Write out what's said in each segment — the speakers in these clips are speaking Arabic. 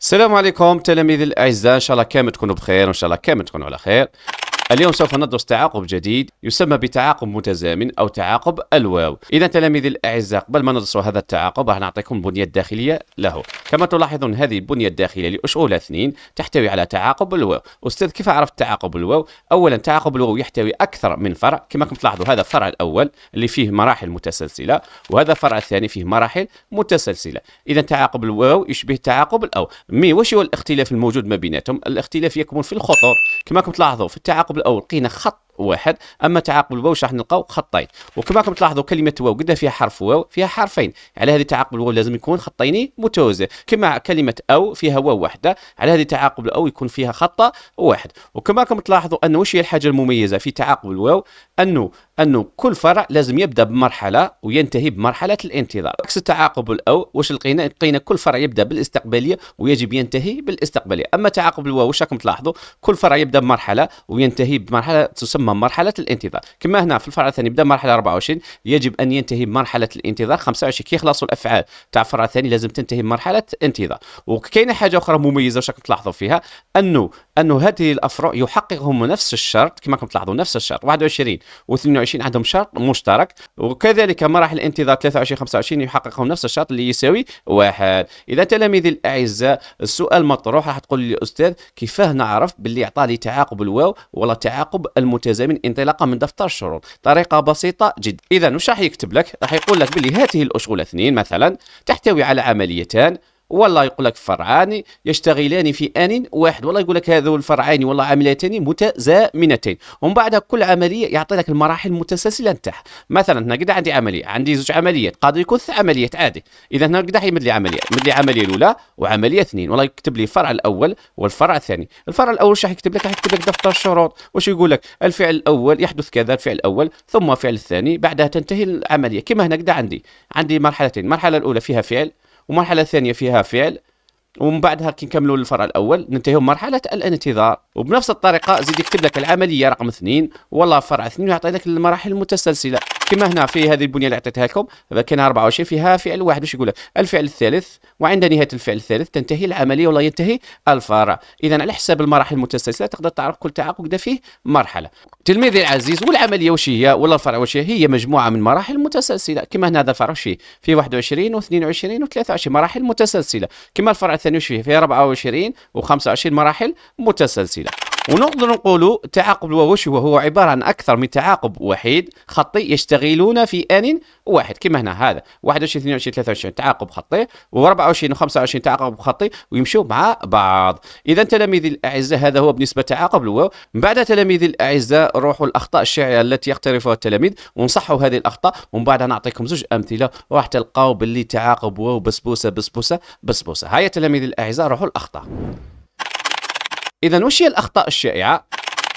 السلام عليكم تلاميذي الاعزاء ان شاء الله كامل تكونوا بخير وان شاء الله كامل تكونوا على خير اليوم سوف ندرس تعاقب جديد يسمى بتعاقب متزامن او تعاقب الواو اذا تلاميذي الاعزاء قبل ما ندرس هذا التعاقب راح نعطيكم البنيه الداخليه له كما تلاحظون هذه البنيه الداخليه لاشغول اثنين تحتوي على تعاقب الواو استاذ كيف عرفت تعاقب الواو اولا تعاقب الواو يحتوي اكثر من فرع كما كنت تلاحظوا هذا الفرع الاول اللي فيه مراحل متسلسله وهذا الفرع الثاني فيه مراحل متسلسله اذا تعاقب الواو يشبه تعاقب الاو مي واش هو الاختلاف الموجود ما بيناتهم الاختلاف يكمن في الخطوط كما كنت تلاحظوا في التعاقب الطابل الاول لقينا خط واحد اما تعاقب الواو راح نلقاو خطين وكما راكم تلاحظوا كلمه واو قدها فيها حرف واو فيها حرفين على هذه تعاقب الواو لازم يكون خطين متوازي كما كلمه او فيها واو واحده على هذه تعاقب الاو يكون فيها خط واحد وكما راكم تلاحظوا انه واش هي الحاجه المميزه في تعاقب الواو انه انه كل فرع لازم يبدا بمرحله وينتهي بمرحله الانتظار عكس التعاقب الاو واش لقينا لقينا كل فرع يبدا بالاستقباليه ويجب ينتهي بالاستقباليه اما تعاقب الواو واش راكم تلاحظوا كل فرع يبدا بمرحله وينتهي بمرحله تسمى مرحله الانتظار كما هنا في الفرع الثاني يبدا مرحله 24 يجب ان ينتهي بمرحله الانتظار 25 كي يخلصوا الافعال تاع الفرع الثاني لازم تنتهي بمرحله انتظار وكاينه حاجه اخرى مميزه واش راكم تلاحظوا فيها انه انه هذه الافرع يحققهم نفس الشرط كما راكم تلاحظوا نفس الشرط 21 و 22 25 عندهم شرط مشترك وكذلك مراحل الانتظار 23 25 يحققوا نفس الشرط اللي يساوي واحد اذا تلاميذي الاعزاء السؤال مطروح راح تقول لي الاستاذ كيفاه نعرف باللي عطى لي تعاقب الواو ولا تعاقب المتزامن انطلاقا من دفتر الشروط طريقه بسيطه جدا اذا واش راح يكتب لك راح يقول لك باللي هذه الاشغال اثنين مثلا تحتوي على عمليتان والله يقول لك فرعان يشتغلان في آن واحد والله يقول لك هذو الفرعان والله عاملتان متزامنتين ومن بعد كل عملية يعطي لك المراحل المتسلسلة نتاعها مثلا هنا قد عندي عملية عندي زوج عمليات قادر يكون عمليات عادي إذا هنا قد يمد لي عملية يمد لي عملية الأولى وعملية اثنين والله يكتب لي الفرع الأول والفرع الثاني الفرع الأول شح يكتب لك يكتب لك دفتر الشروط واش يقول لك الفعل الأول يحدث كذا الفعل الأول ثم الفعل الثاني بعدها تنتهي العملية كما هنا قد عندي عندي مرحلتين المرحلة الأولى فيها فعل ومرحله ثانيه فيها فعل ومن بعدها كي نكملوا الفرع الاول ننتهيو مرحله الانتظار وبنفس الطريقه زيد يكتب لك العمليه رقم اثنين والله فرع اثنين ويعطي لك المراحل المتسلسله كما هنا في هذه البنيه اللي عطيتها لكم كان 24 فيها فعل واحد واش يقول لك الفعل الثالث وعند نهايه الفعل الثالث تنتهي العمليه ولا ينتهي الفرع اذا على حساب المراحل المتسلسله تقدر تعرف كل تعاقب ده فيه مرحله تلميذي العزيز والعمليه واش هي ولا الفرع واش هي هي مجموعه من مراحل متسلسله كما هنا هذا الفرع واش فيه فيه 21 و22 و23 مراحل متسلسله كما الفرع الثاني واش فيه فيه 24 و25 مراحل متسلسله ونقدر نقولوا تعاقب الوشي وهو عباره عن اكثر من تعاقب وحيد خطي يشتغلون في ان واحد كما هنا هذا 21 22 23 تعاقب خطي و24 و25 تعاقب خطي ويمشوا مع بعض اذا تلاميذي الاعزاء هذا هو بالنسبه تعاقب الواو من بعد تلاميذي الاعزاء روحوا الاخطاء الشائعه التي يقترفها التلاميذ ونصحوا هذه الاخطاء ومن بعد نعطيكم زوج امثله راح تلقاو باللي تعاقب واو بسبوسه بسبوسه بسبوسه هيا تلاميذي الاعزاء روحوا الاخطاء إذا وش هي الأخطاء الشائعة؟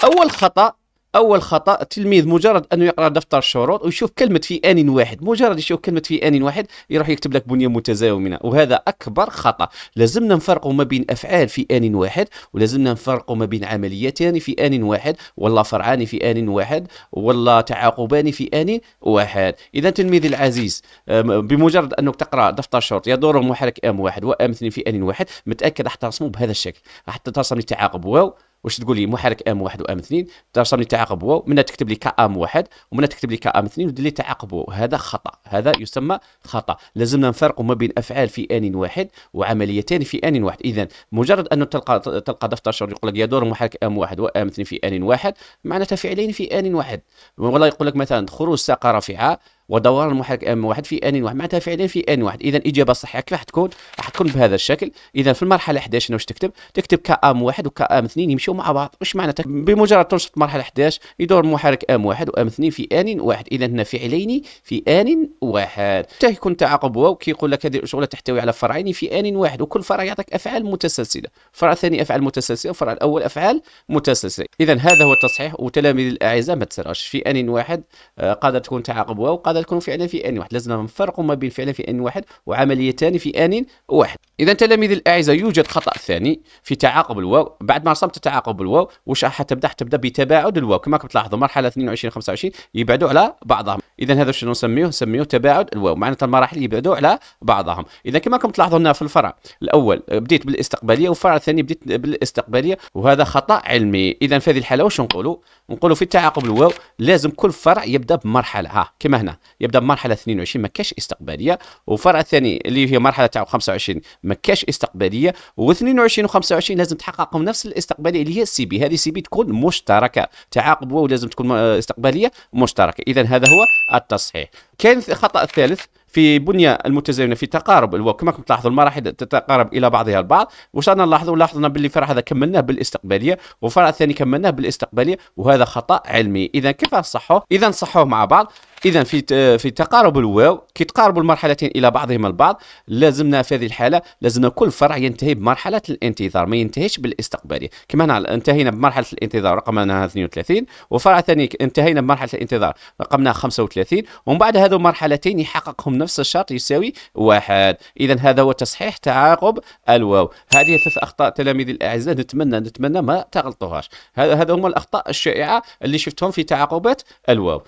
أول خطأ اول خطا التلميذ مجرد انه يقرا دفتر الشروط ويشوف كلمه في ان واحد مجرد يشوف كلمه في ان واحد يروح يكتب لك بنيه متزامنه وهذا اكبر خطا لازمنا نفرقوا ما بين افعال في ان واحد ولازمنا نفرقوا ما بين عمليتان في ان واحد ولا فرعان في ان واحد ولا تعاقبان في ان واحد اذا تلميذي العزيز بمجرد انك تقرا دفتر الشروط يدور محرك ام واحد وام اثنين في ان واحد متاكد راح ترسمه بهذا الشكل راح ترسم التعاقب واو واش تقول لي محرك ام واحد وام اثنين ترسم لي تعاقب واو منها تكتب لي كام واحد ومنها تكتب لي كام اثنين ودير لي تعاقب واو هذا خطا هذا يسمى خطا لازمنا نفرق ما بين افعال في ان واحد وعمليتين في ان واحد اذا مجرد انه تلقى تلقى دفتر شرط يقول لك يدور محرك ام واحد وام اثنين في ان واحد معناتها فعلين في ان واحد ولا يقول لك مثلا خروج ساقه رافعه ودوران المحرك ام واحد في ان واحد معناتها فعليا في ان واحد اذا الاجابه الصحيحه كيف راح تكون راح تكون بهذا الشكل اذا في المرحله 11 واش تكتب تكتب كام واحد وكام اثنين يمشيو مع بعض واش معناتها بمجرد تنشط مرحله 11 يدور محرك ام واحد وام اثنين في ان واحد اذا هنا فعلين في ان واحد حتى يكون تعاقب واو كيقول لك هذه الشغله تحتوي على فرعين في ان واحد وكل فرع يعطيك افعال متسلسله الفرع الثاني افعال متسلسله والفرع الاول افعال متسلسله اذا هذا هو التصحيح وتلاميذ الاعزاء ما تسرعش في ان واحد آه، قادر تكون تعاقب واو هذا يكون فعلا في آن واحد لازم نفرق ما بين فعلا في آن واحد وعمليتان في آن واحد إذا تلاميذ الأعزاء يوجد خطأ ثاني في تعاقب الواو بعد ما رسمت تعاقب الواو واش راح تبدا تبدا بتباعد الواو كما كنت تلاحظوا مرحلة 22 25 يبعدوا على بعضهم إذا هذا شنو نسميه نسميه تباعد الواو معناتها المراحل يبعدوا على بعضهم إذا كما كنت تلاحظوا هنا في الفرع الأول بديت بالاستقبالية والفرع الثاني بديت بالاستقبالية وهذا خطأ علمي إذا في هذه الحالة واش نقولوا نقولوا في تعاقب الواو لازم كل فرع يبدا بمرحلة ها كما هنا يبدا بمرحله 22 ما كاش استقباليه وفرع الثاني اللي هي مرحله تاع 25 ما كاش استقباليه و22 و25 لازم تحققهم نفس الاستقباليه اللي هي السي بي هذه السي بي تكون مشتركه تعاقب ولازم تكون استقباليه مشتركه اذا هذا هو التصحيح كاين الخطا الثالث في بنيه المتزايده في تقارب الوقت كما كنت تلاحظوا المراحل تتقارب الى بعضها البعض واش رانا نلاحظوا لاحظنا باللي فرع هذا كملناه بالاستقباليه وفرع الثاني كملناه بالاستقباليه وهذا خطا علمي اذا كيف نصحوه اذا نصحوه مع بعض اذا في في تقارب الواو كي تقاربوا المرحلتين الى بعضهما البعض لازمنا في هذه الحاله لازمنا كل فرع ينتهي بمرحله الانتظار ما ينتهيش بالاستقباليه كما هنا انتهينا بمرحله الانتظار رقمنا 32 وفرع ثاني انتهينا بمرحله الانتظار رقمنا 35 ومن بعد هذو مرحلتين يحققهم نفس الشرط يساوي واحد إذا هذا هو تصحيح تعاقب الواو هذه ثلاث أخطاء تلاميذي الأعزاء نتمنى نتمنى ما تغلطوهاش هذا هما الأخطاء الشائعة اللي شفتهم في تعاقبات الواو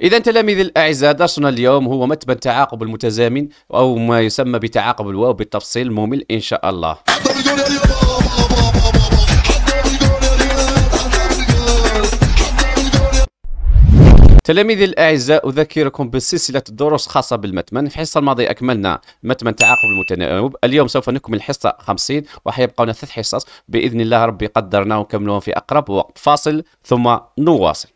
إذا تلاميذ الأعزاء درسنا اليوم هو متبن تعاقب المتزامن أو ما يسمى بتعاقب الواو بالتفصيل ممل إن شاء الله تلاميذي الأعزاء أذكركم بسلسلة دروس خاصة بالمتمن في الحصة الماضية أكملنا متمن تعاقب المتناوب اليوم سوف نكمل الحصه 50 وحيبقونا ثلاث حصص بإذن الله ربي قدرنا ونكملهم في أقرب وقت فاصل ثم نواصل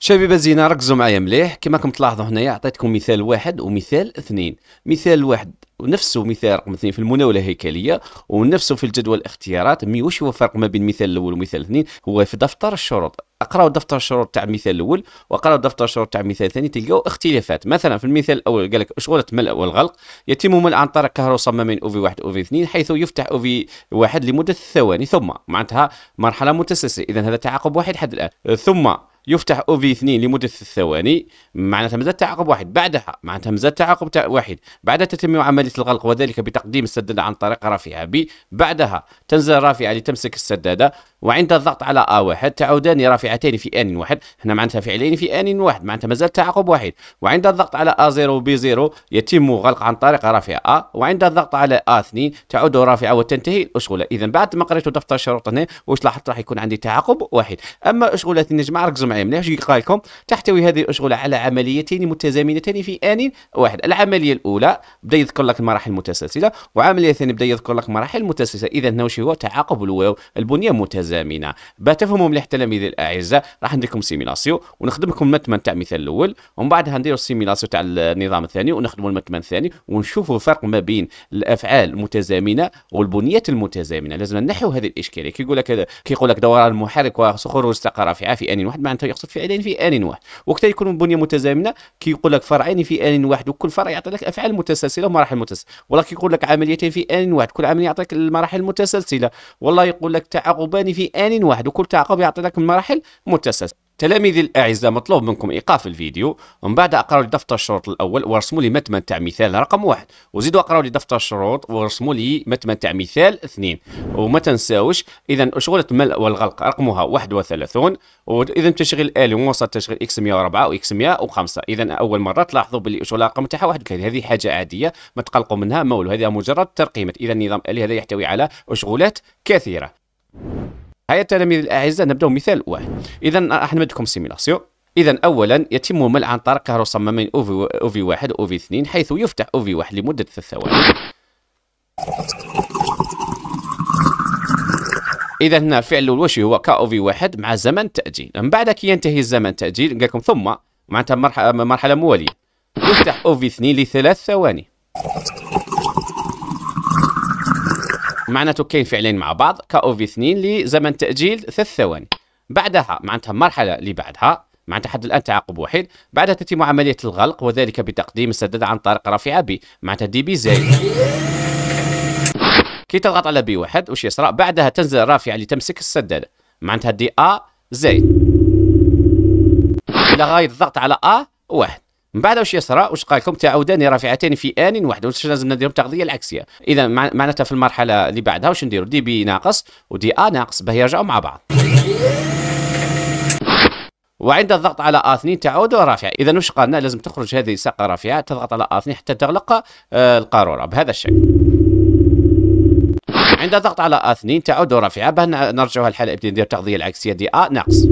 شبيبه زينه ركزوا معايا مليح كما راكم تلاحظوا هنايا عطيتكم مثال واحد ومثال اثنين مثال واحد ونفسه مثال رقم اثنين في المناوله الهيكليه ونفسه في الجدول الاختيارات مي واش هو الفرق ما بين المثال الاول ومثال اثنين هو في دفتر الشروط اقراو دفتر الشروط تاع المثال الاول واقراو دفتر الشروط تاع المثال الثاني تلقاو اختلافات مثلا في المثال الاول قال لك شغله ملء والغلق يتم ملء عن طريق او في واحد في اثنين حيث يفتح او في واحد لمده ثواني ثم معناتها مرحله متسلسله اذا هذا تعاقب واحد حد الان ثم يفتح او في 2 لمده ثلاث ثواني معناتها مازال تعاقب واحد بعدها معناتها مازال تعاقب واحد بعدها تتم عمليه الغلق وذلك بتقديم السداده عن طريق رافعه بي بعدها تنزل رافعه لتمسك السداده وعند الضغط علي آه واحد تعودان رافعتين في آن واحد هنا معناتها فعلين في آن واحد معناتها مازال تعاقب واحد وعند الضغط علي ا 0 بي B0 يتم غلق عن طريق رافعة آه وعند الضغط علي ا آه A2 تعود رافعة وتنتهي الأشغلة إذا بعد ما قريت دفتر الشروط هنا واش لاحظت راح يكون عندي تعاقب واحد أما أشغلة النجمة ركزوا معايا مليح قال لكم تحتوي هذه الاشغله على عمليتين متزامنتين في ان واحد العمليه الاولى بدا يذكر لك المراحل المتسلسله وعمليه ثانيه بدا يذكر لك مراحل متسلسله اذا هنا هو تعاقب الواو البنيه متزامنه تفهموا مليح التلاميذ الاعزاء راح ندير لكم سيميلاسيون ونخدم لكم المتمن تاع المثال الاول ومن بعدها نديروا السيميلاسيون تاع النظام الثاني ونخدموا المتمن الثاني ونشوفوا الفرق ما بين الافعال المتزامنه والبنيات المتزامنه لازم نحو هذه الاشكاليه كيقول لك كيقول لك دوران المحرك وخروج طاقه رافعه في ان واحد معناتها يقصد فعلين في آن واحد وقت يكون بنية متزامنة كيقول لك فرعين في آن واحد وكل فرع يعطي لك أفعال متسلسلة ومراحل متسلسلة ولا كيقول لك عمليتين في آن واحد كل عملية يعطيك المراحل متسلسلة والله يقول لك تعاقبان في آن واحد وكل تعاقب يعطي لك المراحل متسلسلة تلاميذي الأعزاء مطلوب منكم إيقاف الفيديو ومن بعد اقراوا لي دفتر الشروط الأول وارسموا لي متمن تاع مثال رقم واحد وزيدوا اقراوا لي دفتر الشروط وارسموا لي متمن تاع مثال اثنين وما تنساوش إذا شغلة الملء والغلق رقمها 31 وإذا تشغيل آلي وموصل تشغيل إكس 104 وإكس 105 إذا أول مرة تلاحظوا باللي شغل الأرقام تاعها 31 هذه حاجة عادية ما تقلقوا منها ما والو هذه مجرد ترقيمة إذا النظام الآلي هذا يحتوي على شغلات كثيرة هيا التلاميذ الاعزاء نبداو مثال واحد اذا احمدكم سيميلاسيون اذا اولا يتم ملء عن طريق كهروصمامين او في او في 1 او في 2 حيث يفتح او في 1 لمده ثلاث ثواني اذا هنا الفعل الاول واش هو كا او في 1 مع زمن تاجيل من بعد كي ينتهي الزمن تاجيل قال لكم ثم معناتها مرحله مرحله مواليه يفتح او في 2 لثلاث ثواني معناته كاين فعلين مع بعض كاو في 2 لزمن تاجيل ثلاث ثواني بعدها معناتها المرحله اللي بعدها معناتها حد الان تعاقب واحد بعدها تتم عمليه الغلق وذلك بتقديم السداد عن طريق رافعه بي معناتها دي بي زائد كي تضغط على بي واحد وش يصرى بعدها تنزل الرافعه اللي تمسك السداده معناتها دي ا زائد الى غايه الضغط على ا واحد من بعد واش يصرى واش قال لكم تعودان رافعتان في ان واحد واش لازم نديرهم التغذيه العكسيه اذا معناتها في المرحله اللي بعدها واش نديروا دي بي ناقص ودي ا ناقص باه يرجعوا مع بعض وعند الضغط على ا 2 تعود رافعه اذا واش قالنا لازم تخرج هذه الساقه رافعه تضغط على ا 2 حتى تغلق القاروره بهذا الشكل عند الضغط على ا 2 تعود رافعه باه نرجعوها الحاله ندير التغذيه العكسيه دي ا ناقص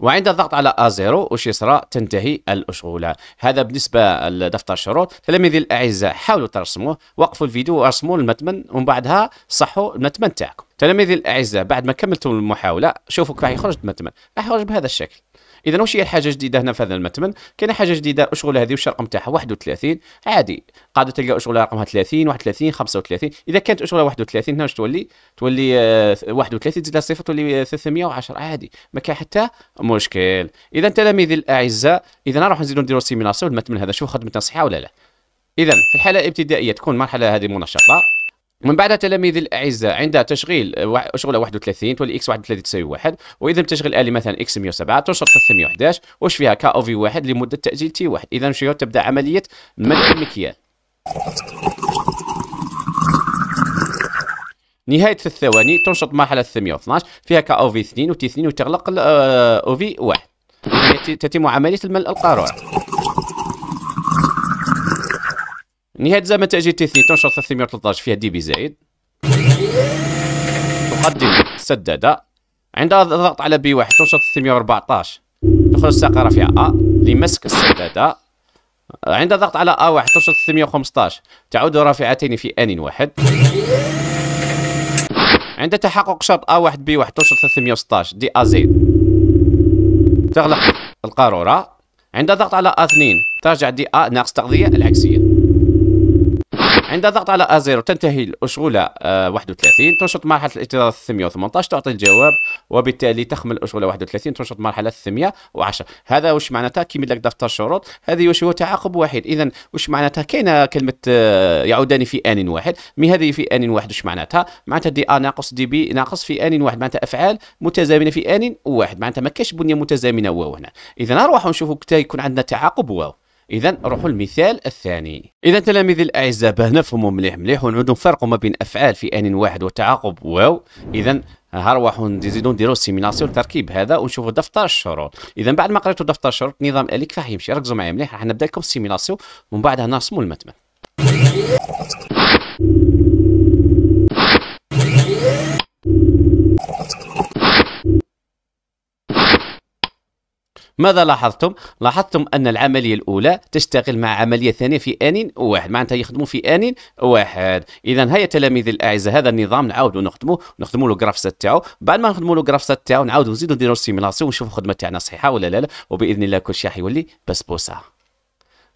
وعند الضغط على A0 وش يصرى تنتهي الأشغولة هذا بالنسبة لدفتر الشروط تلاميذي الأعزاء حاولوا ترسموه وقفوا الفيديو وارسموا المتمن ومن بعدها صحوا المتمن تاعكم تلاميذي الأعزاء بعد ما كملتوا المحاولة شوفوا كيف يخرج المتمن راح يخرج بهذا الشكل اذا واش هي الحاجه الجديده هنا في هذا المتمن كاين حاجه جديده اشغل هذه واش الرقم تاعها 31 عادي قاعده تلقى اشغل رقمها 30 31 35 اذا كانت اشغل 31 هنا واش تولي تولي 31 آه، تزيد صفر تولي 310 آه، عادي ما كاين حتى مشكل اذا تلاميذي الاعزاء اذا نروح نزيدو نديرو سيميناسيون المتمن هذا شوف خدمتنا صحيحه ولا لا اذا في الحاله الابتدائيه تكون المرحله هذه منشطه من بعدها تلاميذ الاعزاء عندها تشغيل شغله 31 تولي اكس 31 تساوي 1 واذا بتشغل الي مثلا اكس 107 تشرط 311 واش فيها كا او في 1 لمده تاجيل تي 1 اذا شو تبدا عمليه منع المكيال نهاية ثلاث ثواني تنشط مرحلة 312 فيها كا او في 2 و تي 2 وتغلق آه، او في 1 تتم عملية الملء القارورة نهاية زمن تي تثنيتون شرطة 313 فيها دي بي زايد تقدم سدادة عند الضغط على بي واحد تنشر 314 تخرج الساقة رافعة أ لمسك السدادة عند ضغط على ا واحد تنشر 315 تعود رافعتين في آن واحد عند تحقق شرط ا واحد بي واحد تنشر 316 دي أ زيد تغلق القارورة عند ضغط علي أ اثنين ترجع دي أ ناقص تغذية العكسية عند ضغط على A0 تنتهي الأشغولة آه، 31 تنشط مرحلة الاعتراض 618 تعطي الجواب وبالتالي تخمل الأشغولة 31 تنشط مرحلة 610 هذا واش معناتها كيمد لك دفتر الشروط هذه واش هو تعاقب واحد إذا واش معناتها كاينة كلمة آه، يعودان في آن واحد مي هذه في آن واحد واش معناتها معناتها دي أ ناقص دي بي ناقص في آن واحد معناتها أفعال متزامنة في آن واحد معناتها ما كاش بنية متزامنة واو هنا إذا نروحوا نشوفوا كتا يكون عندنا تعاقب واو اذا نروحوا للمثال الثاني اذا تلاميذ الاعزاء باه نفهموا مليح مليح ونعودوا نفرقوا ما بين افعال في ان واحد وتعاقب واو اذا هروحوا نزيدو نديرو سيميناسيون التركيب هذا ونشوفوا دفتر الشروط اذا بعد ما قريتوا دفتر الشروط نظام أليك فهيمشي ركزوا معايا مليح راح نبدا لكم السيميناسيون ومن بعدها نرسموا المتمن ماذا لاحظتم؟ لاحظتم أن العملية الأولى تشتغل مع عملية ثانية في آن واحد معناتها يخدموا في آن واحد إذا هيا تلاميذ الأعزاء هذا النظام نعاودوا نخدموا نخدموا له جراف تاعو بعد ما نخدموا له جراف تاعو نعاودوا نزيدوا نديروا سيميلاسيون ونشوفوا الخدمة تاعنا صحيحة ولا لا, لا وبإذن الله كل شيء حيولي بسبوسة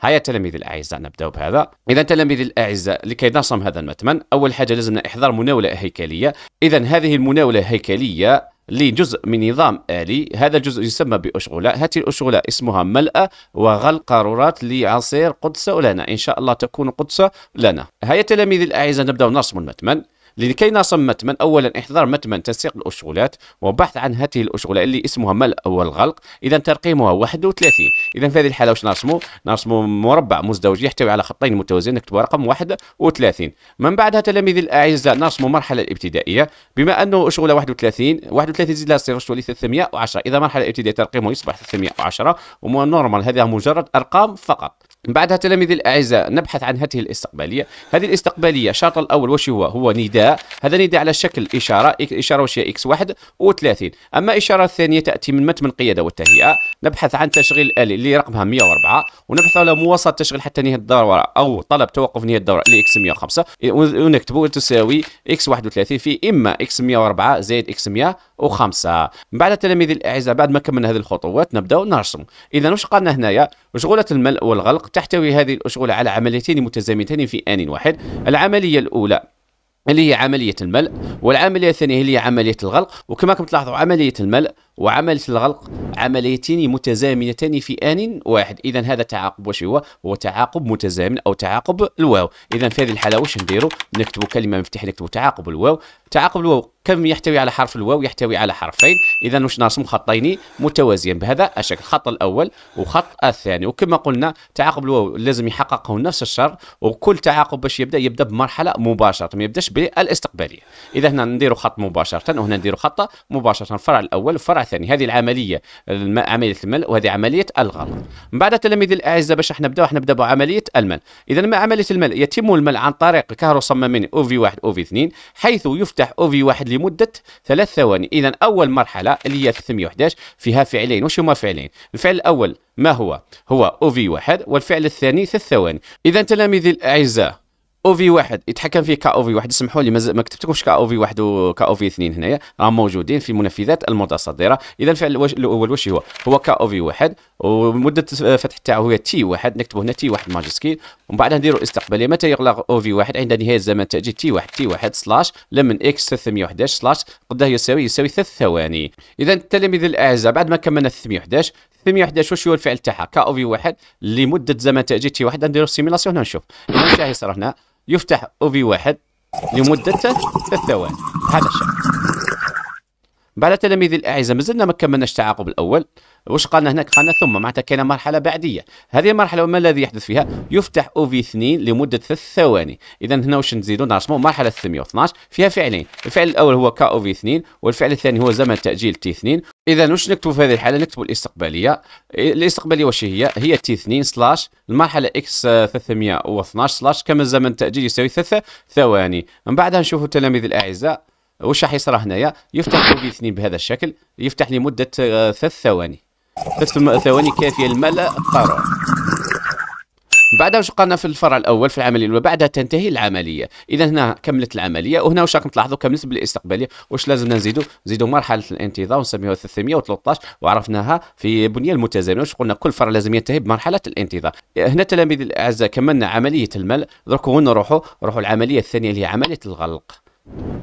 هيا تلاميذ الاعزاء نبداو بهذا اذا تلاميذ الاعزاء لكي نرسم هذا المتمن اول حاجه لازمنا احضار مناوله هيكليه اذا هذه المناوله الهيكليه لجزء من نظام آلي هذا الجزء يسمى بأشغلة هذه الأشغلة اسمها ملأ وغلق قارورات لعصير قدس لنا إن شاء الله تكون قدس لنا هيا تلاميذي الأعزاء نبدأ نرسم المتمن لكي نصم متما أولا إحضار متما تنسيق الأشغالات وبحث عن هذه الأشغالة اللي اسمها ملء والغلق إذا ترقيمها 31 إذا في هذه الحالة واش نرسمو نرسمو مربع مزدوج يحتوي على خطين متوازيين نكتب رقم 31 من بعدها تلاميذي الأعزاء نرسمو مرحلة الابتدائية بما أنه أشغالة 31 31 زائد 0 تولي 310 إذا مرحلة الابتدائيه ترقيمه يصبح 310 ونورمال هذا مجرد أرقام فقط بعدها تلاميذ الأعزاء نبحث عن هذه الاستقبالية هذه الاستقبالية الشرط الأول وش هو هو نداء هذا نداء على شكل إشارة إشارة وش هي إكس واحد و30 أما الإشارة الثانية تأتي من متن القيادة والتهيئة نبحث عن تشغيل الآلي اللي رقمها 104 ونبحث على مواصلة تشغيل حتى نهاية الدورة أو طلب توقف نهاية الدورة لإكس 105 إيه، ونكتب تساوي إكس 31 في إما إكس 104 زائد إكس 105 بعد تلاميذ الأعزاء بعد ما كملنا هذه الخطوات نبدأ نرسم إذا وش قالنا هنايا شغله الملء والغلق تحتوي هذه الأشغلة على عمليتين متزامنتين في آن واحد العملية الأولى اللي هي عملية الملء والعملية الثانية اللي هي عملية الغلق وكما راكم تلاحظوا عملية الملء وعملية الغلق عمليتين متزامنتين في آن واحد إذا هذا تعاقب واش هو هو تعاقب متزامن أو تعاقب الواو إذا في هذه الحالة واش نديروا نكتبوا كلمة مفتاح نكتبوا تعاقب الواو تعاقب الواو كم يحتوي على حرف الواو يحتوي على حرفين اذا واش نرسم خطين متوازيين بهذا الشكل الخط الاول وخط الثاني وكما قلنا تعاقب الواو لازم يحققه نفس الشرط وكل تعاقب باش يبدا يبدا بمرحله مباشره ما يبداش بالاستقباليه اذا هنا نديروا خط مباشره وهنا نديروا خط مباشره الفرع الاول والفرع الثاني هذه العمليه عمليه المل وهذه عمليه الغلط من بعد تلاميذ الاعزاء باش احنا نبداو احنا نبداو بعمليه المل اذا ما عمليه المل يتم المل عن طريق كهرو صمامين او في 1 او في 2 حيث يفتح او في 1 لمدة ثلاث ثواني إذا أول مرحلة اللي هي 311 فيها فعلين وش هما فعلين الفعل الأول ما هو هو أو في واحد والفعل الثاني ثلاث ثواني إذا تلاميذي الأعزاء او في واحد يتحكم فيه كا او في واحد اسمحوا لي ما كتبتكمش كا او في واحد وكا او في اثنين هنايا راهم موجودين في منفذات المتصدره اذا الفعل الاول واش هو هو كا او في واحد ومده الفتح تاعه هي تي واحد نكتب هنا تي واحد ماجسكيل ومن بعد نديروا استقباليه متى يغلق او في واحد عند نهايه الزمن تاجي تي واحد تي واحد سلاش لمن اكس 311 سلاش قداه يساوي يساوي ثلاث ثواني اذا التلاميذ الاعزاء بعد ما كملنا 311 311 واش هو الفعل تاعها كا او في واحد لمده زمن تاجي تي واحد نديروا سيميلاسيون هنا نشوف اذا شاهي صرا هنا يفتح او في واحد لمدة ثلاث ثواني هذا الشكل بعد تلاميذ الاعزاء مازلنا ما كملناش التعاقب الاول واش قالنا هناك قالنا ثم معناتها كاينه مرحله بعديه هذه المرحله وما الذي يحدث فيها يفتح او في 2 لمده ثلاث ثواني اذا هنا واش نزيدوا نرسموا مرحله 312 فيها فعلين الفعل الاول هو كا او في 2 والفعل الثاني هو زمن تاجيل تي 2 اذا واش نكتبوا في هذه الحاله نكتبوا الاستقباليه الاستقباليه واش هي هي تي 2 سلاش المرحله اكس 312 سلاش كم الزمن التاجيل يساوي 3 ثواني من بعدها نشوفوا تلاميذ الاعزاء واش راح يصرى هنايا يفتح كوفيد اثنين بهذا الشكل يفتح لمده آه، ثلاث ثواني ثلاث ثواني كافيه لملا القرار بعدها واش قلنا في الفرع الاول في العمليه الاولى بعدها تنتهي العمليه اذا هنا كملت العمليه وهنا واش راكم تلاحظوا كملت بالاستقباليه واش لازمنا نزيدوا نزيدوا مرحله الانتظار ونسميوها 313 وعرفناها في بنيه المتزامنه واش قلنا كل فرع لازم ينتهي بمرحله الانتظار إيه، هنا تلاميذ الاعزاء كملنا عمليه الملء درك نروحوا نروحوا العمليه الثانيه اللي هي عمليه الغلق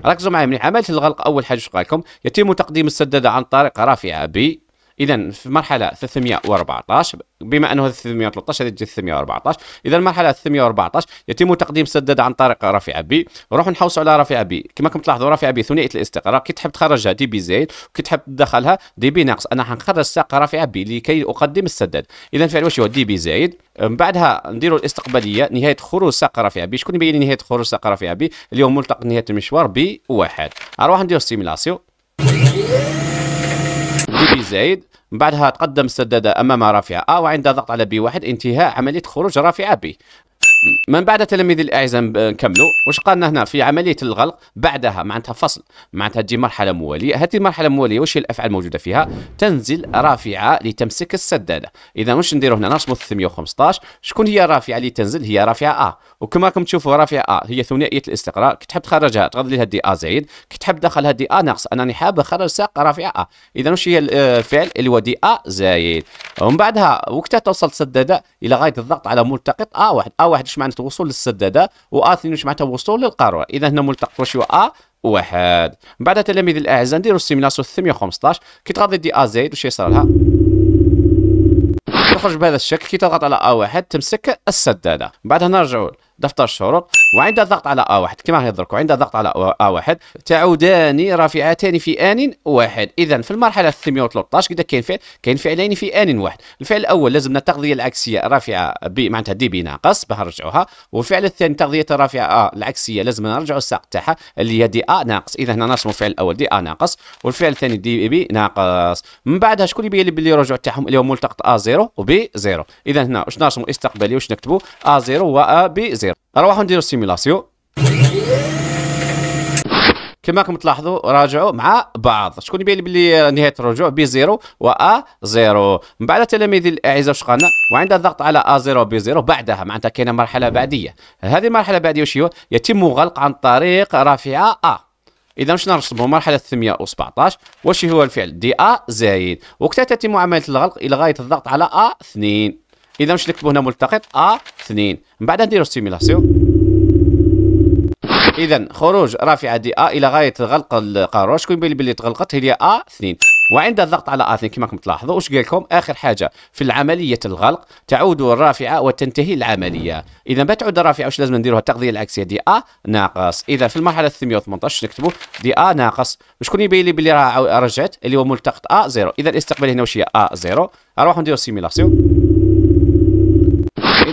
ركزوا معي من عمليه الغلق اول حاجه قالكم يتم تقديم السداده عن طريق رافعه ب اذا في مرحله 314 بما انه 313 هذه تجي 314 اذا المرحله 314 يتم تقديم سداد عن طريق رفيع بي نروحوا نحوسوا على رفيع بي كما كنت تلاحظوا رفيع بي ثنائيه الاستقرار كي تحب تخرجها دي بي زائد وكي تحب تدخلها دي بي ناقص انا حنخرج ساق رفيع بي لكي اقدم السداد اذا فعل واش هو دي بي زائد من بعدها نديروا الاستقباليه نهايه خروج ساق رفيع بي شكون يبين لي نهايه خروج ساق رفيع بي اليوم ملتقى نهايه المشوار بواحد اروح نديروا سيميلاسيون بي زايد من بعدها تقدم السداده امام رافعه ا وعند ضغط على بي واحد انتهاء عمليه خروج رافعه بي من بعد تلاميذ الاعزاء نكملوا واش قالنا هنا في عمليه الغلق بعدها معناتها فصل معناتها تجي مرحله مواليه هذه المرحله المواليه واش هي الافعال الموجوده فيها تنزل رافعه لتمسك السداده اذا واش نديروا هنا نرسموا 315 شكون هي الرافعه اللي تنزل هي رافعه ا وكما راكم تشوفوا رافعه ا هي ثنائيه الاستقراء كي تحب تخرجها تغذي لها دي ا زائد كي تحب دخلها دي ا ناقص انا حاب اخرج ساق رافعه ا اذا واش هي آه، الفعل اللي هو دي ا زائد ومن بعدها وقتها توصل السداده الى غايه الضغط على ملتقط ا واحد ا واحد واحد معناته وصول للسداده و ا اثنين 2 معناتها وصول للقاروره اذا هنا ملتق واش هو ا واحد من بعد تلاميذ الاعزاء نديروا السيميلاسيون 315 كي تغادي دي ا زائد واش يصير لها تخرج بهذا الشكل كي تضغط علي ا واحد تمسك السداده من بعد هنا نرجعوا دفتر الشروط وعند الضغط على A1 كما غيضرك وعند الضغط على A1 تعودان رافعتان في آن واحد إذا في المرحلة 313 كذا كاين فعل كاين فعلين في آن واحد الفعل الأول لازمنا التغذية العكسية رافعة ب معناتها دي بي ناقص باش نرجعوها والفعل الثاني تغذية الرافعه A العكسية لازم نرجعوا الساق تاعها اللي هي دي A ناقص إذا هنا نرسموا الفعل الأول دي A ناقص والفعل الثاني دي بي ناقص من بعدها شكون اللي بين باللي رجعوا تاعهم اللي هو ملتقط A0 و 0 إذا هنا واش نرسموا استقبالي واش نكتبوا A0 و A 0 يصير نروحو نديروا سيميلاسيون كما راكم تلاحظوا راجعوا مع بعض شكون يبين بلي نهايه الرجوع بي زيرو و ا زيرو من بعد التلاميذ الاعزاء واش قالنا وعند الضغط على ا زيرو بي زيرو بعدها معناتها كاينه مرحله بعديه هذه المرحله بعديه واش هي يتم غلق عن طريق رافعه ا اذا واش نرسموا مرحله 817 واش هو الفعل دي ا زايد وقتها تتم عمليه الغلق الى غايه الضغط على ا 2 اذا واش نكتبوا هنا ملتقط ا آه، 2 من بعد نديروا سيميلاسيون اذا خروج رافعه دي ا الى غايه غلق القاروره شكون يبين بلي تغلقت هي ا 2 وعند الضغط على ا 2 كما راكم تلاحظوا واش قال لكم اخر حاجه في عمليه الغلق تعود الرافعه وتنتهي العمليه اذا ما تعود الرافعه واش لازم نديروها التغذيه العكسيه دي ا ناقص اذا في المرحله 318 نكتبوا دي ا ناقص شكون يبين لي بلي راه رجعت اللي هو ملتقط ا 0 اذا الاستقبال هنا واش هي ا 0 نروحوا نديروا سيميلاسيون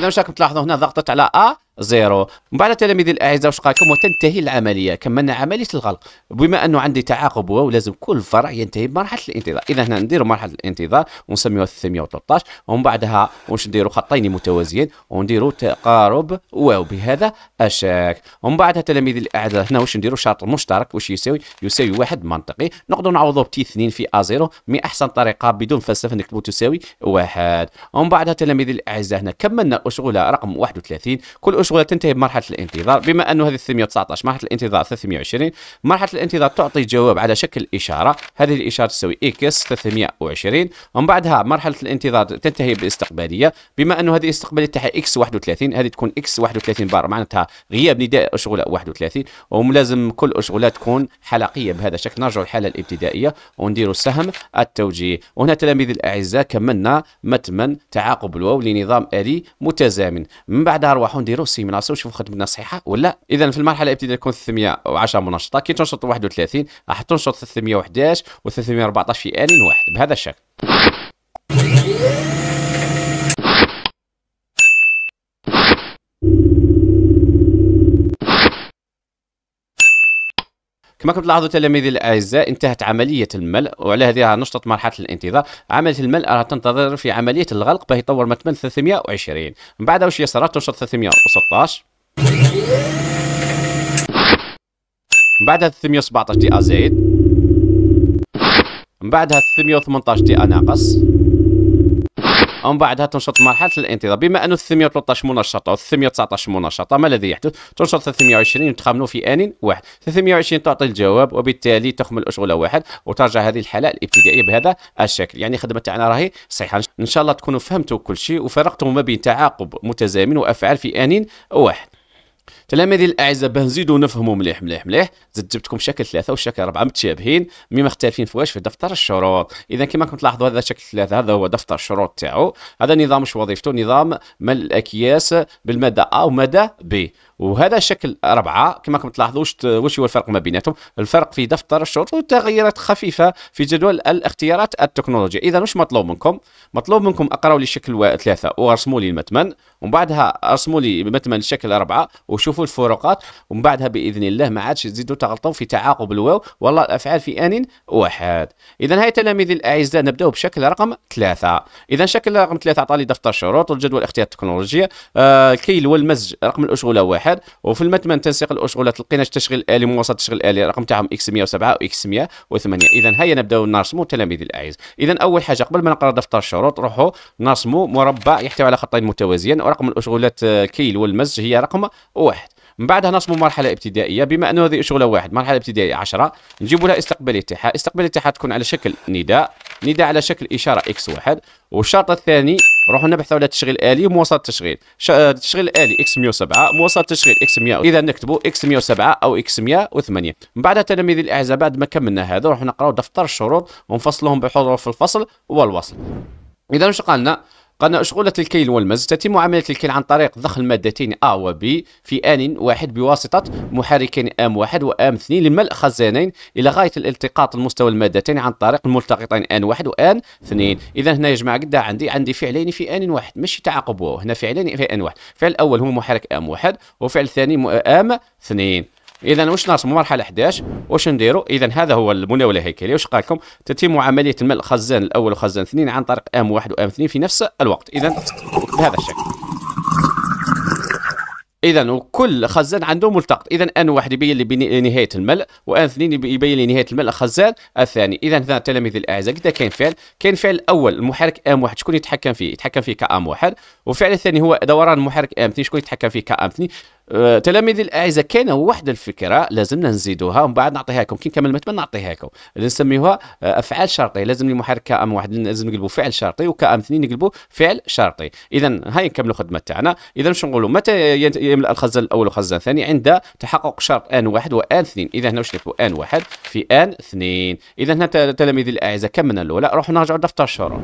اذا الشيء راكم تلاحظوا هنا ضغطت على ا زيرو من بعد التلاميذ الاعزاء واش قالكم وتنتهي العمليه كملنا عمليه الغلق بما انه عندي تعاقب ولازم كل فرع ينتهي بمرحله الانتظار اذا هنا نديروا مرحله الانتظار ونسميوها 313 ومن بعدها واش نديروا خطين متوازيين ونديروا تقارب واو بهذا اشاك ومن بعدها تلاميذ الاعزاء هنا واش نديروا شرط مشترك واش يساوي يساوي واحد منطقي نقدروا نعوضوه بتي 2 في ا زيرو من احسن طريقه بدون فلسفه نكتبوا تساوي واحد ومن بعدها تلاميذ الاعزاء هنا كملنا اشغله رقم 31 كل شغل تنتهي بمرحله الانتظار بما انه هذه 319 مرحله الانتظار 320 مرحله الانتظار تعطي جواب على شكل اشاره هذه الاشاره تساوي اكس 320 ومن بعدها مرحله الانتظار تنتهي بالاستقباليه بما انه هذه الاستقباليه تاعها اكس 31 هذه تكون اكس 31 بار معناتها غياب نداء اشغله 31 ولازم كل اشغله تكون حلقيه بهذا الشكل نرجع للحاله الابتدائيه ونديروا سهم التوجيه وهنا تلاميذ الاعزاء كملنا متمن تعاقب الواو لنظام الي متزامن من بعدها نروحوا نديروا نفسي من راسي وشوف خدمتنا صحيحه ولا اذا في المرحله الابتدائيه تكون 310 منشطه كي تنشط 31 راح تنشط 311 و 314 في ان واحد بهذا الشكل كما كنت تلاحظوا تلاميذي الاعزاء انتهت عمليه الملء وعلى هذه نشطت مرحله الانتظار عمليه الملء راه تنتظر في عمليه الغلق باه يطور مثلا 320 من بعد واش هي تنشط 316 من بعدها 317 دي ا زائد من بعدها 318 دي ا ناقص ومن بعدها تنشط مرحله الانتظار بما انه 313 منشطه و 319 منشطه ما الذي يحدث تنشط 320 وتخمنوا في ان واحد 320 تعطي الجواب وبالتالي تخمن اشغله واحد وترجع هذه الحاله الابتدائيه بهذا الشكل يعني الخدمه تاعنا راهي صحيحه ان شاء الله تكونوا فهمتوا كل شيء وفرقتوا ما بين تعاقب متزامن وافعال في ان واحد تلاميذي الاعزاء باه نزيدو نفهمو مليح مليح مليح زدت جبتكم شكل ثلاثه وشكل اربعه متشابهين مي مختلفين في واش في دفتر الشروط اذا كما راكم تلاحظوا هذا شكل ثلاثه هذا هو دفتر الشروط تاعو هذا نظام شو وظيفته نظام مل الاكياس بالماده ا وماده ب وهذا شكل أربعة كما راكم تلاحظوا واش هو الفرق ما بيناتهم الفرق في دفتر الشروط وتغييرات خفيفة في جدول الاختيارات التكنولوجية إذا واش مطلوب منكم مطلوب منكم اقراوا لي شكل ثلاثة وارسموا لي المتمن ومن بعدها ارسموا لي مثلا الشكل اربعه وشوفوا الفروقات ومن بعدها باذن الله ما عادش تزيدوا تغلطوا في تعاقب الواو والله الافعال في ان واحد اذا هاي تلاميذي الاعزاء نبداو بشكل رقم ثلاثه اذا شكل رقم ثلاثه عطاني دفتر شروط والجدول الاختيار التكنولوجيا آه الكيل والمزج رقم الاشغله واحد وفي المتمن تنسيق الاشغله تلقينا التشغيل الالي ومواصله التشغيل الالي رقم تاعهم اكس 107 واكس 108 اذا هيا نبداو نرسموا تلاميذي الاعزاء اذا اول حاجه قبل ما نقرا دفتر الشروط روحوا نرسموا مربع يحتوي على خطين متوازيين رقم الاشغالات آه، كيل والمزج هي رقم واحد من بعدها نصبوا مرحله ابتدائيه بما انه هذه شغله واحد مرحله ابتدائيه 10 نجيبوا لها استقبال تاعها استقبال تاعها تكون على شكل نداء نداء على شكل اشاره اكس واحد والشرط الثاني نروحوا نبحثوا على تشغيل الي ومواصله التشغيل آه، تشغيل آلي اكس 107 مواصله التشغيل اكس 100 اذا نكتبوا اكس 107 او اكس 108 من بعدها تلاميذ الاعزاء بعد ما كملنا هذا روحوا نقراو دفتر الشروط ونفصلهم بحروف الفصل والوصل اذا واش قالنا قلنا أشغولة الكيل والمز تتم عملية الكيل عن طريق ضخ المادتين A و B في آن واحد بواسطة محركين M1 و M2 لملء خزانين إلى غاية الالتقاط المستوى المادتين عن طريق الملتقطين N1 و N2 إذا هنا يا جماعة قد عندي عندي فعلين في آن واحد ماشي تعاقب هنا فعلين في آن واحد الفعل الأول هو محرك M1 وفعل الثاني M2 اذا واش نرسموا مرحله 11 واش نديروا اذا هذا هو المناوله الهيكليه واش قال لكم تتم عمليه ملء الخزان الاول وخزان الثاني عن طريق ام واحد وام اثنين في نفس الوقت اذا بهذا الشكل اذا وكل خزان عنده ملتقط اذا ان واحد يبين لي نهايه الملء وان اثنين يبين لي نهايه الملء الخزان الثاني اذا التلاميذ الاعزاء كذا كاين فعل كاين فعل الاول المحرك ام واحد شكون يتحكم فيه يتحكم فيه كام واحد والفعل الثاني هو دوران المحرك ام اثنين شكون يتحكم فيه كام اثنين آه، تلاميذي الاعزاء كاينه واحد الفكره لازمنا نزيدوها ومن بعد نعطيها لكم كي نكمل المثمن نعطيها لكم اللي نسميوها آه، افعال شرطيه لازم المحرك كام واحد لازم نقلبوا فعل شرطي وكام اثنين نقلبوا فعل شرطي اذا هاي نكملوا الخدمه تاعنا اذا باش نقولوا متى يملا الخزان الاول والخزان الثاني عند تحقق شرط ان واحد وان اثنين اذا هنا واش نكتبوا ان واحد في ان اثنين اذا هنا تلاميذي الاعزاء كملنا الاولى روحوا نرجعوا لدفتر الشروط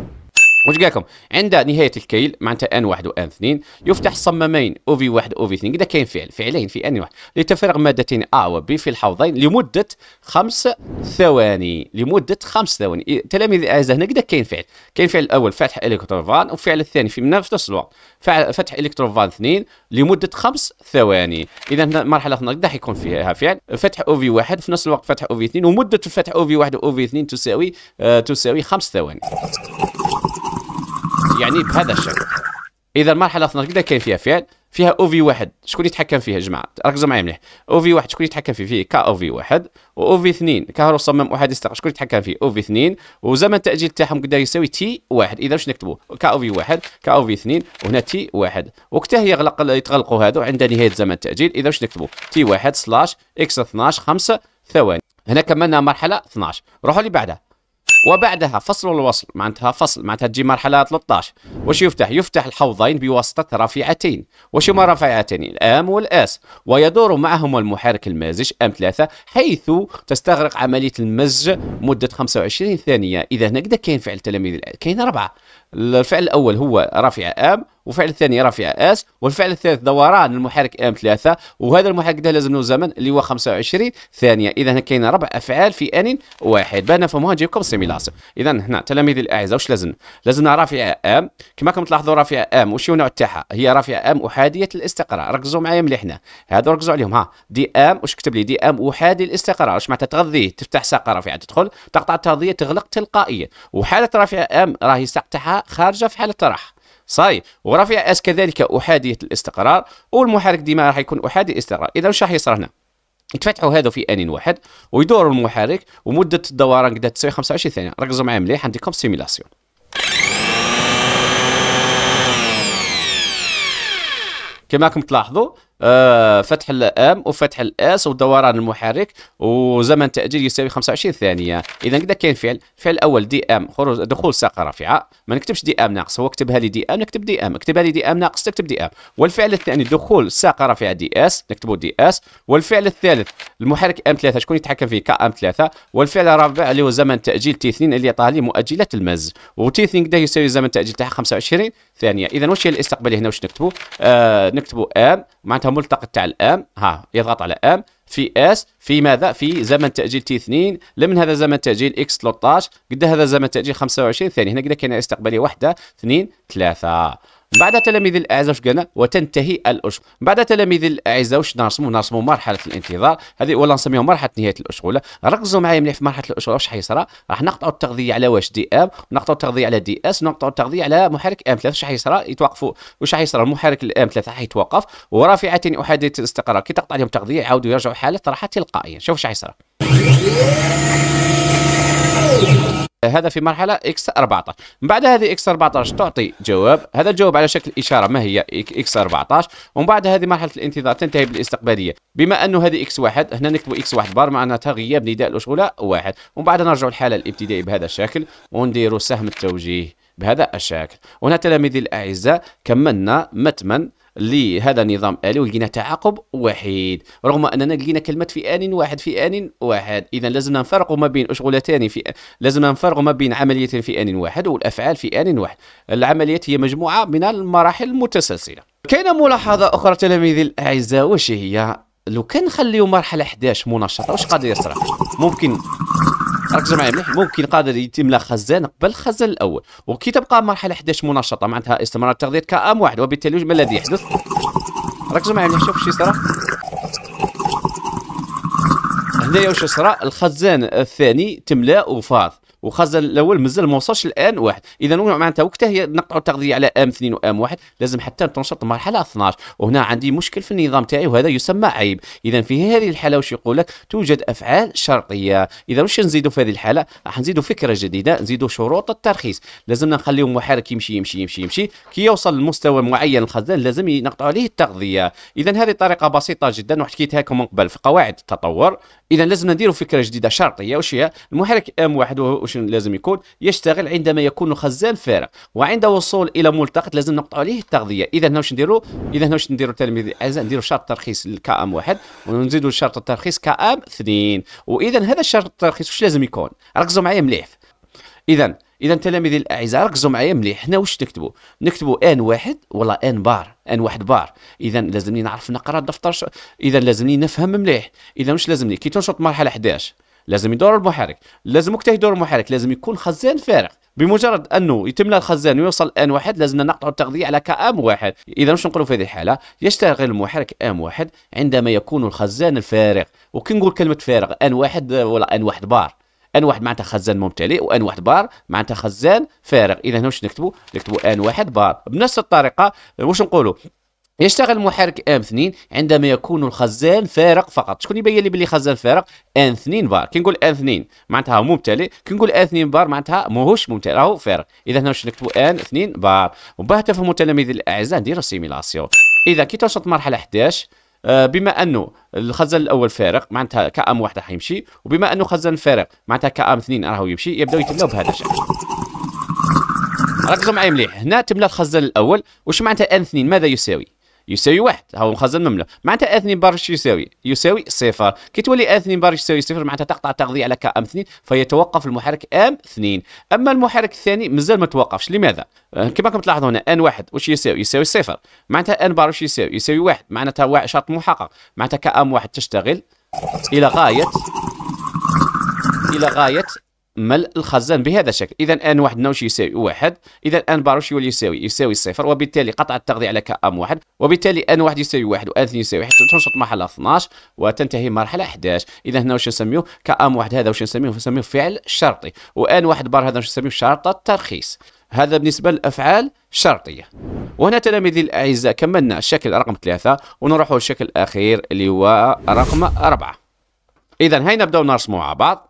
واش قالكم عند نهايه الكيل معناتها ان واحد وان اثنين يفتح صمامين او في واحد او في اثنين كذا كاين فعل فعلين في ان واحد لتفرغ مادتين ا و وبي في الحوضين لمده خمس ثواني لمده خمس ثواني تلاميذ الاعزاء هنا كذا كاين فعل كاين فعل الاول فتح الكتروفان وفعل الثاني في نفس الوقت فتح الكتروفان اثنين لمده خمس ثواني اذا هنا المرحله هنا كذا حيكون فيها فعل فتح او في واحد في نفس الوقت فتح او في اثنين ومده فتح او في واحد او في اثنين تساوي آه تساوي خمس ثواني يعني بهذا الشكل اذا المرحله 12 كذا كاين فيها فعل فيها او في واحد شكون يتحكم فيها يا جماعه ركزوا معايا مليح او في واحد شكون يتحكم فيه فيه كا او في واحد واو في اثنين كهرو صمم واحد يستقر شكون يتحكم فيه او في اثنين وزمن التاجيل تاعهم قد يساوي تي واحد اذا واش نكتبوا كا او في واحد كا او في اثنين وهنا تي واحد وقتها يغلق يتغلقوا هذو عند نهايه زمن التاجيل اذا واش نكتبوا تي واحد سلاش اكس 12 5 ثواني هنا كملنا مرحله 12 روحوا اللي بعدها وبعدها فصل الوصل معناتها فصل معناتها تجي مرحله 13 واش يفتح يفتح الحوضين بواسطه رافعتين واش هما رافعتين الام والاس ويدور معهما المحرك المازج ام ثلاثة حيث تستغرق عمليه المزج مده 25 ثانيه اذا هنا كاين فعل تلاميذ كاين اربعه الفعل الاول هو رافعه ام والفعل الثاني رفع اس والفعل الثالث دوران المحرك ام 3 وهذا المحرك ده لازم له زمن اللي هو 25 ثانيه اذا كاين ربع افعال في ان واحد باه نفهموها نجيبكم سيميلاسيون اذا هنا تلاميذ الاعزاء واش لازم لازمنا رافعه ام كما راكم تلاحظوا رافعه ام واش هو النوع تاعها هي رافعه ام احاديه الاستقرار ركزوا معايا مليح هنا هذا ركزوا عليهم ها دي ام واش كتب لي دي ام احادي الاستقرار واش معناتها تغذيه تفتح ساق رافعه تدخل تقطع التغذيه تغلق تلقائيا وحاله رافع ام راهي ساق تاعها خارجه في حاله طرح صاي ورفيع اس كذلك احاديه الاستقرار والمحرك ديما راح يكون احادي الاستقرار اذا واش راح يصير هنا يتفتحوا هذو في ان واحد ويدور المحرك ومده الدوران قد تساوي 25 ثانيه ركزوا معايا مليح عندكم سيميلاسيون كما راكم تلاحظوا آه، فتح الام وفتح الاس ودوران المحرك وزمن تاجيل يساوي 25 ثانيه اذا كذا كاين فعل الفعل الاول دي ام خروج دخول ساقه رافعه ما نكتبش دي ام ناقص هو كتبها لي دي ام نكتب دي ام كتبها لي دي ام ناقص تكتب دي ام والفعل الثاني دخول ساقه رافعه دي اس نكتبه دي اس والفعل الثالث المحرك ام 3 شكون يتحكم فيه ك ام 3 والفعل الرابع اللي هو زمن تاجيل تي 2 اللي لي مؤجله المز وتي 2 قد يساوي زمن تاجيل تاعها 25 ثانيه اذا واش هي الاستقباليه هنا واش نكتبوا آه نكتبوا ام معناتها ملتقط تاع الام ها يضغط على ام في اس في ماذا في زمن تاجيل تي 2 لمن هذا زمن تاجيل اكس 13 قد هذا زمن تاجيل 25 ثانيه هنا قد كاينه استقباليه واحده اثنين ثلاثه بعد تلاميذ الاعزاء واش قالنا وتنتهي الاشغال بعد تلاميذ الاعزاء واش نرسموا نرسموا مرحله الانتظار هذه ولا نسميوها مرحله نهايه الاشغال ركزوا معايا مليح في مرحله الاشغال واش حيصرى راح نقطعوا التغذيه على واش دي ام ونقطعوا التغذيه على دي اس ونقطعوا التغذيه على محرك ام 3 واش حيصرى يتوقفوا واش حيصرى المحرك الام 3 حيتوقف ورافعه احاديه الاستقرار كي تقطع عليهم التغذيه يعاودوا يرجعوا حاله راحه تلقائيا شوف واش حيصرى هذا في مرحله اكس 14 من بعد هذه اكس 14 تعطي جواب هذا الجواب على شكل اشاره ما هي اكس 14 ومن بعد هذه مرحله الانتظار تنتهي بالاستقباليه بما انه هذه اكس 1 هنا نكتب اكس 1 بار معناتها غياب نداء الاشغوله واحد ومن بعد نرجع الحاله الابتدائي بهذا الشكل ونديروا سهم التوجيه بهذا الشكل وهنا تلاميذي الاعزاء كملنا متمن لهذا النظام آلي ولقينا تعاقب وحيد رغم أننا لقينا كلمة في آن واحد في آن واحد إذا لازمنا نفرقوا ما بين أشغلتان في لازمنا نفرقوا ما بين عملية في آن واحد والأفعال في آن واحد العمليات هي مجموعة من المراحل المتسلسلة كاينة ملاحظة أخرى تلاميذي الأعزاء واش هي لو كان نخليو مرحلة 11 منشطة واش غادي يصرا ممكن ركزوا معايا مليح ممكن قادر يتملى خزان قبل الخزان الاول وكي تبقى مرحله 11 منشطه معناتها استمرار تغذيه كام واحد وبالتالي ما الذي يحدث ركزوا معايا مليح شوف شي صرا هنايا واش صرا الخزان الثاني تملا وفاض وخاصه الاول مازال ما وصلش الان واحد اذا معناتها وقتها هي نقطعوا التغذيه على ام اثنين وام واحد لازم حتى تنشط المرحله 12 وهنا عندي مشكل في النظام تاعي وهذا يسمى عيب اذا في هذه الحاله واش يقول لك توجد افعال شرطيه اذا واش نزيدوا في هذه الحاله راح نزيدوا فكره جديده نزيدوا شروط الترخيص لازمنا نخليو المحرك يمشي يمشي يمشي يمشي كي يوصل لمستوى معين الخزان لازم ينقطعوا عليه التغذيه اذا هذه طريقه بسيطه جدا وحكيتها لكم من قبل في قواعد التطور اذا لازم نديروا فكره جديده شرطيه واش هي المحرك ام واحد واش لازم يكون يشتغل عندما يكون خزان فارغ وعند وصول الى ملتقط لازم نقطع عليه التغذيه اذا هنا واش نديروا اذا هنا واش نديروا التلميذ الاعزاء نديروا شرط ترخيص ام واحد ونزيدوا شرط الترخيص ام اثنين واذا هذا الشرط الترخيص واش لازم يكون ركزوا معايا مليح اذا اذا تلاميذي الاعزاء ركزوا معايا مليح هنا واش نكتبوا نكتبوا ان واحد ولا ان بار ان واحد بار اذا لازمني نعرف نقرا الدفتر اذا لازمني نفهم مليح اذا واش لازمني كي تنشط مرحله 11 لازم يدور المحرك لازم وقتها يدور المحرك لازم يكون خزان فارغ بمجرد انه يتم الخزان ويوصل ان واحد لازمنا نقطع التغذيه على كام واحد اذا واش نقولوا في هذه الحاله يشتغل المحرك ام واحد عندما يكون الخزان الفارغ وكي نقول كلمه فارغ ان واحد ولا ان واحد بار ان واحد معناتها خزان ممتلئ وان واحد بار معناتها خزان فارغ اذا هنا واش نكتبوا نكتبوا ان واحد بار بنفس الطريقه واش نقولوا يشتغل محرك ام 2 عندما يكون الخزان فارق فقط شكون يبين لي بلي خزان فارق ان 2 بار كي نقول ان 2 معناتها ممتلئ كي نقول ان 2 بار معناتها ماهوش ممتلئ راهو فارق اذا هنا واش نكتبوا ان 2 بار وباه تفهموا التلاميذ الاعزاء نديروا سيميلاسيون اذا كي توصلت مرحله 11 آه، بما انه الخزان الاول فارق معناتها كام راح يمشي وبما انه خزان فارق معناتها كام اثنين راهو يمشي يبداو يتملاو بهذا الشكل ركزوا معايا مليح هنا تملا الخزان الاول وش معناتها ان اثنين ماذا يساوي يساوي واحد هو مخزن مملو معناتها اثنين بار يساوي يساوي صفر كي تولي اثنين بار يساوي صفر معناتها تقطع التغذيه على كام اثنين فيتوقف المحرك ام اثنين اما المحرك الثاني مازال ما توقفش لماذا آه، كما راكم تلاحظوا هنا ان واحد واش يساوي يساوي صفر معناتها ان بار واش يساوي يساوي واحد معناتها شرط محقق معناتها كام واحد تشتغل الى غايه الى غايه مل الخزان بهذا الشكل اذا ان واحد ناوش يساوي واحد اذا ان بار واش يولي يساوي يساوي صفر وبالتالي قطع التغذية على كام واحد وبالتالي ان واحد يساوي واحد وان اثنين يساوي واحد تنشط مرحله 12 وتنتهي مرحله 11 اذا هنا واش نسميوه كام واحد هذا واش نسميوه نسميوه فعل شرطي وان واحد بار هذا واش نسميوه شرط الترخيص هذا بالنسبة للأفعال الشرطية وهنا تلاميذي الأعزاء كملنا الشكل رقم ثلاثة ونروحوا للشكل الأخير اللي هو رقم أربعة إذا هاي نبداو نرسموا مع بعض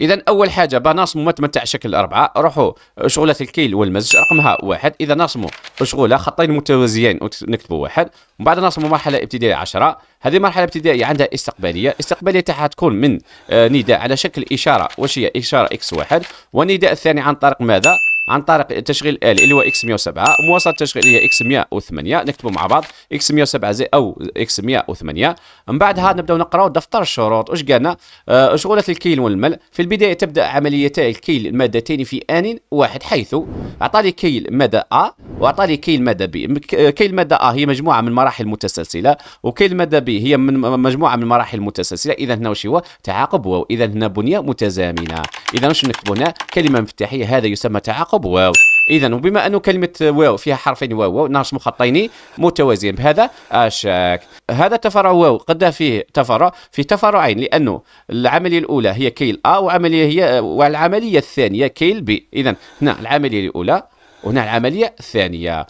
اذا اول حاجه بناصمو ما تمتع شكل اربعه روحوا شغله الكيل والمزج رقمها واحد اذا ناصمو شغله خطين متوازيين ونكتبوا واحد ومن بعد ناصمو مرحله ابتدائيه 10 هذه مرحله ابتدائيه عندها استقباليه الاستقباليه تاعها تكون من آه، نداء على شكل اشاره واش هي اشاره اكس واحد والنداء الثاني عن طريق ماذا عن طريق تشغيل ال اللي هو اكس 107 مواصلة التشغيل اللي هي اكس 108 نكتبوا مع بعض اكس 107 زي او اكس 108 من بعدها نبداو نقراو دفتر الشروط واش قالنا آه شغلة الكيل والمل في البداية تبدا عمليتا الكيل المادتين في ان واحد حيث اعطاني كيل مادة ا واعطاني كيل مادة بي آه، كيل مادة ا هي مجموعة من مراحل متسلسلة وكيل مادة بي هي من مجموعة من مراحل متسلسلة اذا هنا واش هو تعاقب واو اذا هنا بنية متزامنة اذا واش نكتبوا هنا كلمة مفتاحية هذا يسمى تعاقب عقب واو اذا وبما انه كلمه واو فيها حرفين واو ناقص مخطين متوازيين بهذا اشاك هذا التفرع واو قد فيه تفرع في تفرعين لانه العمليه الاولى هي كيل ا وعمليه هي والعمليه الثانيه كيل بي اذا هنا العمليه الاولى وهنا العملية الثانية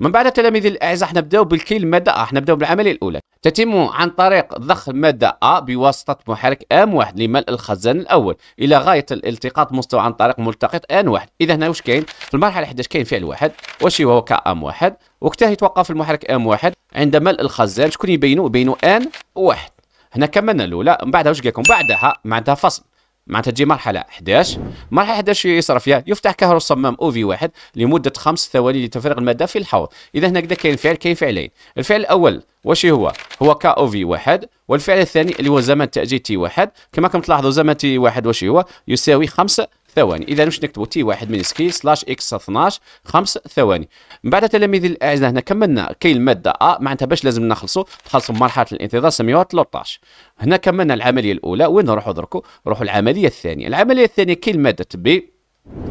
من بعد تلاميذ الأعزاء نبدأ بالكيل مادة أ نبدأ بالعملية الأولى تتم عن طريق ضخ مادة أ بواسطة محرك أم 1 لملء الخزان الأول إلى غاية الالتقاط مستوى عن طريق ملتقط أن 1 إذا هنا واش كاين في المرحلة 11 كاين فعل واحد واش هو كا أم 1 وقتها يتوقف المحرك أم 1 عند ملء الخزان شكون يبينو يبينو أن 1 هنا كملنا الأولى من بعدها واش قالكم بعدها معناتها فصل معناتها تجي مرحله 11 مرحله 11 يصرف فيها يفتح كهرباء صمام او في واحد لمده خمس ثواني لتفريغ الماده في الحوض اذا هنا كذا كاين فعل كاين فعلين الفعل الاول واش هو هو كا او في واحد والفعل الثاني اللي هو زمن تاجيل تي واحد كما راكم تلاحظوا زمن تي واحد واش هو يساوي خمس ثواني اذا واش نكتبوا تي واحد من سكي سلاش اكس 12 خمس ثواني من بعد تلاميذي الاعزاء هنا كملنا كاين الماده ا معناتها باش لازم نخلصوا نخلصوا مرحله الانتظار سميوها 13 هنا كملنا العمليه الاولى وين نروحوا دركو نروحوا العمليه الثانيه العمليه الثانيه كاين ماده بي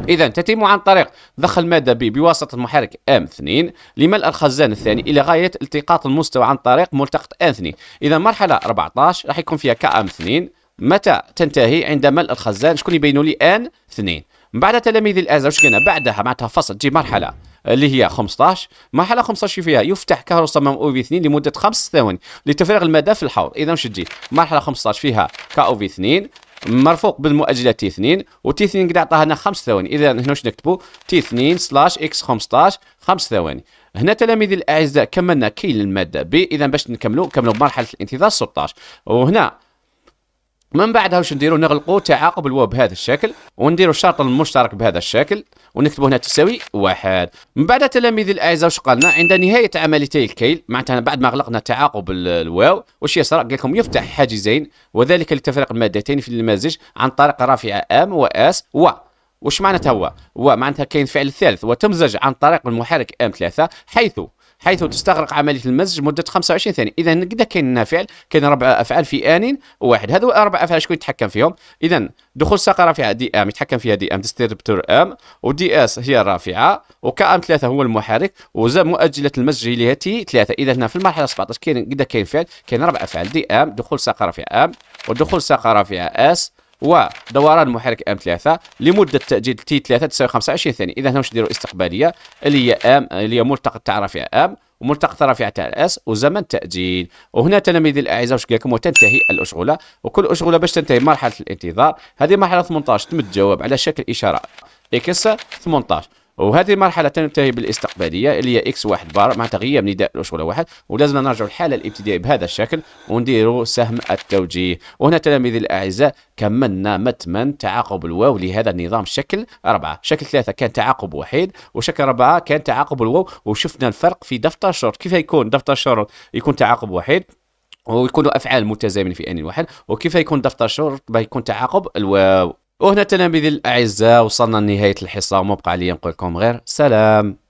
إذا تتم عن طريق ضخ المادة B بواسطة المحرك M2 لملء الخزان الثاني إلى غاية التقاط المستوى عن طريق ملتقط M2 إذا مرحلة 14 راح يكون فيها كام 2 متى تنتهي عندما الخزان شكون يبينوا لي ان اثنين من بعد تلاميذ الازهر واش كاين بعدها معناتها فصل تجي مرحله اللي هي 15 مرحله 15 فيها يفتح كهرباء صمام او في 2 لمده 5 ثواني لتفريغ الماده في الحوض اذا واش تجي مرحله 15 فيها او في 2 مرفوق بالمؤجله تي 2 وتي 2 قد عطاها لنا 5 ثواني اذا هنا واش نكتبوا تي 2 سلاش اكس 15 5 ثواني هنا تلاميذ الاعزاء كملنا كيل الماده بي اذا باش نكملوا كملوا مرحله الانتظار 16 وهنا من بعدها واش نديرو نغلقو تعاقب الواو بهذا الشكل ونديرو الشرط المشترك بهذا الشكل ونكتبو هنا تساوي واحد من بعد تلاميذ الاعزاء واش قالنا عند نهايه عمليتي الكيل معناتها بعد ما غلقنا تعاقب الواو واش يصرى قال لكم يفتح حاجزين وذلك لتفريق المادتين في المزج عن طريق رافعه ام واس و واش معناتها هو؟ هو معناتها كاين فعل الثالث وتمزج عن طريق المحرك ام ثلاثة حيث حيث تستغرق عمليه المزج مده 25 ثانيه اذا قد كاين فعل كاين ربع افعال في ان واحد هذو اربع افعال شكون يتحكم فيهم اذا دخول ساقه رافعه دي ام يتحكم فيها دي ام ديستربتور ام ودي اس هي الرافعه وكا ام ثلاثه هو المحرك وزا مؤجله المزج اللي تي ثلاثه اذا هنا في المرحله 17 كاين قد كاين فعل كاين ربع افعال دي ام دخول ساقه رافعه ام ودخول ساقه رافعه اس ودوران محرك ام 3 لمده تاجيل تي 3 تساوي 25 ثانيه اذا هنا واش نديروا استقباليه اللي هي ام اللي هي ملتقى تاع رافع ام وملتقى رافع تاع اس وزمن تاجيل وهنا تلاميذي الاعزاء واش قال لكم وتنتهي الاشغله وكل اشغله باش تنتهي مرحله الانتظار هذه مرحله 18 تم الجواب على شكل اشاره اكس 18 وهذه المرحله تنتهي بالاستقباليه اللي هي اكس واحد بار مع تغيير نداء الاشغله واحد ولازم نرجع الحاله الابتدائيه بهذا الشكل ونديروا سهم التوجيه وهنا تلاميذي الاعزاء كملنا متمن تعاقب الواو لهذا النظام شكل أربعة شكل ثلاثة كان تعاقب وحيد وشكل أربعة كان تعاقب الواو وشفنا الفرق في دفتر الشرط كيف يكون دفتر الشرط يكون تعاقب وحيد ويكونوا افعال متزامنه في ان واحد وكيف يكون دفتر الشرط يكون تعاقب الواو وهنا تلاميذي الاعزاء وصلنا لنهايه الحصه وما بقى لي نقول لكم غير سلام